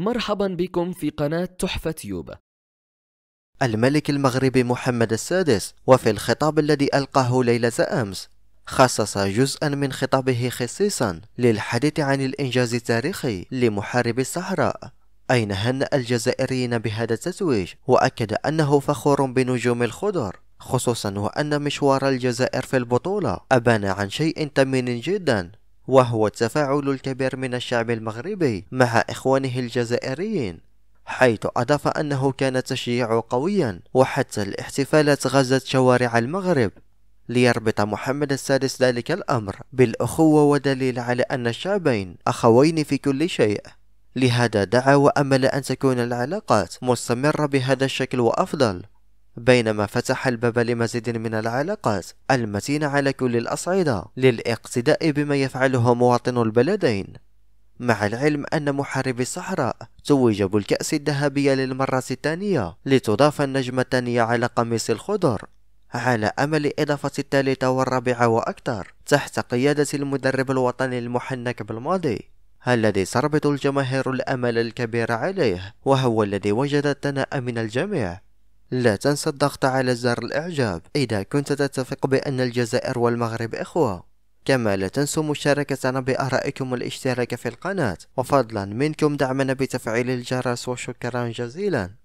مرحبا بكم في قناة تحفة يوبا الملك المغربي محمد السادس وفي الخطاب الذي ألقاه ليلة أمس خصص جزءا من خطابه خصيصا للحديث عن الإنجاز التاريخي لمحارب الصحراء أين هنأ الجزائريين بهذا التتويج وأكد أنه فخور بنجوم الخضر خصوصا وأن مشوار الجزائر في البطولة أبان عن شيء ثمين جدا وهو التفاعل الكبير من الشعب المغربي مع إخوانه الجزائريين حيث أضاف أنه كان تشجيع قويا وحتى الاحتفالات غزت شوارع المغرب ليربط محمد السادس ذلك الأمر بالأخوة ودليل على أن الشعبين أخوين في كل شيء لهذا دعا وأمل أن تكون العلاقات مستمرة بهذا الشكل وأفضل بينما فتح الباب لمزيد من العلاقات المتينة على كل الأصعدة للاقتداء بما يفعله مواطن البلدين مع العلم أن محارب الصحراء توج بالكأس الذهبية للمرة الثانية لتضاف النجمة الثانية على قميص الخضر على أمل إضافة الثالثة والرابعة وأكثر تحت قيادة المدرب الوطني المحنك بالماضي الذي تربط الجماهير الأمل الكبير عليه وهو الذي وجد الثناء من الجميع لا تنسى الضغط على زر الإعجاب إذا كنت تتفق بأن الجزائر والمغرب إخوة كما لا تنسوا مشاركتنا بآرائكم والاشتراك في القناة وفضلا منكم دعمنا بتفعيل الجرس وشكرا جزيلا